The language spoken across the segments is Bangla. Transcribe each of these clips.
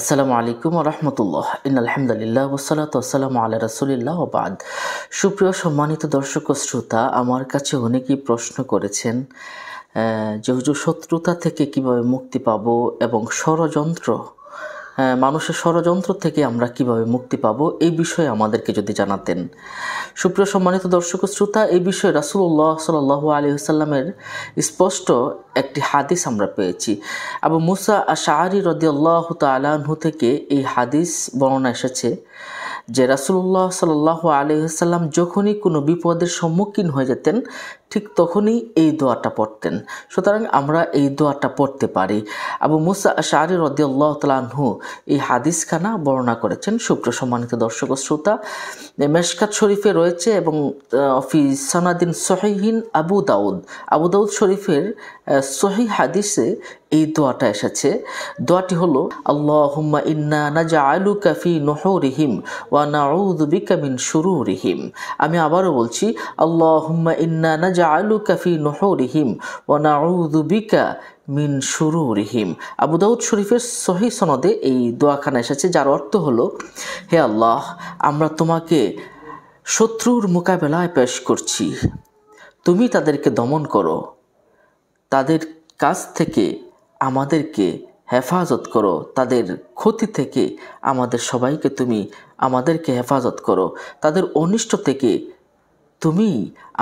আসসালামু আলাইকুম রহমতুল্লাহ ইন আলহামদুলিল্লাহ ওসালাত আসসালামু আল্লাহ রসুলিল্লাহ বাদ সুপ্রিয় সম্মানিত দর্শক শ্রোতা আমার কাছে অনেকেই প্রশ্ন করেছেন যে হুজুর শত্রুতা থেকে কিভাবে মুক্তি পাব এবং ষড়যন্ত্র হ্যাঁ, মানুষের ষড়যন্ত্র থেকে আমরা কিভাবে মুক্তি পাব এই বিষয়ে আমাদেরকে যদি জানাতেন সুপ্রিয় সম্মানিত দর্শক শ্রোতা এই বিষয়ে রাসুল্লাহ সাল আলী হুসাল্লামের স্পষ্ট একটি হাদিস আমরা পেয়েছি আবু মুসা শাহরি রদিয়াল্লাহ তালাহু থেকে এই হাদিস বর্ণনা এসেছে যে রাসুল্লাহ আলী হুসাল্লাম যখনই কোনো বিপদের সম্মুখীন হয়ে যেতেন ঠিক তখনই এই দোয়াটা পড়তেন সুতরাং আমরা এই দোয়াটা পড়তে পারি আবু মুসা শাহরি রদিউল্লাহ তালাহু এই হাদিসখানা বর্ণনা করেছেন সুপ্র সম্মানিত দর্শক শ্রোতা মেশকাত শরীফে রয়েছে এবং অফি সনাদিন সহিহীন আবু দাউদ আবু দাউদ শরীফের সহি হাদিসে এই দোয়াটা এসেছে দোয়াটি হলো আল্লাহুম্মা ইন্না নাজা আলু কাফি নহরিহিম ওয়া নাউযু বিকা শুরু রিহিম আমি আবারও বলছি আল্লাহ ইন্না নাজা নাজআলুকা ফি নুহুরিহিম ওয়া নাউযু বিকা মিন শুরুরিহিম আবু দাউদ শরীফের সহি সনদে এই দোয়াখানা এসেছে যার অর্থ হলো হে আল্লাহ আমরা তোমাকে শত্রুর মোকাবেলায় পেশ করছি তুমি তাদেরকে দমন করো তাদের কাছ থেকে আমাদেরকে হেফাজত করো তাদের ক্ষতি থেকে আমাদের সবাইকে তুমি আমাদেরকে হেফাজত করো তাদের অনিষ্ট থেকে তুমি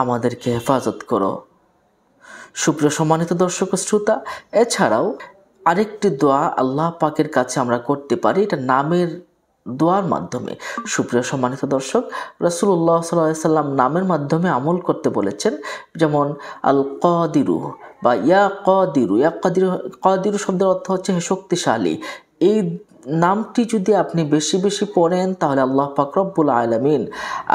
আমাদেরকে হেফাজত করো সুপ্রিয় সম্মানিত দর্শক শ্রোতা এছাড়াও আরেকটি দোয়া আল্লাহ পাকের কাছে আমরা করতে পারি এটা নামের দোয়ার মাধ্যমে সুপ্রিয় সম্মানিত দর্শক রসুল্লাহ সাল্লাম নামের মাধ্যমে আমল করতে বলেছেন যেমন আল কদিরু বা ইয়া কদিরু ইয়া কদিরু কদিরু শব্দের অর্থ হচ্ছে শক্তিশালী এই নামটি যদি আপনি বেশি বেশি পড়েন তাহলে আল্লাহ পাকরব্বুল আলমিন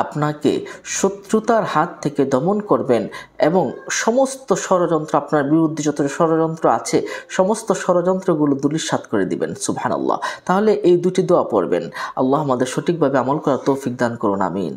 আপনাকে শত্রুতার হাত থেকে দমন করবেন এবং সমস্ত ষড়যন্ত্র আপনার বিরুদ্ধে যত ষড়যন্ত্র আছে সমস্ত ষড়যন্ত্রগুলো দুলিশাত করে দিবেন সুবহান আল্লাহ তাহলে এই দুটি দোয়া পড়বেন আল্লাহ আমাদের সঠিকভাবে আমল করার তৌফিক দান করুন আমিন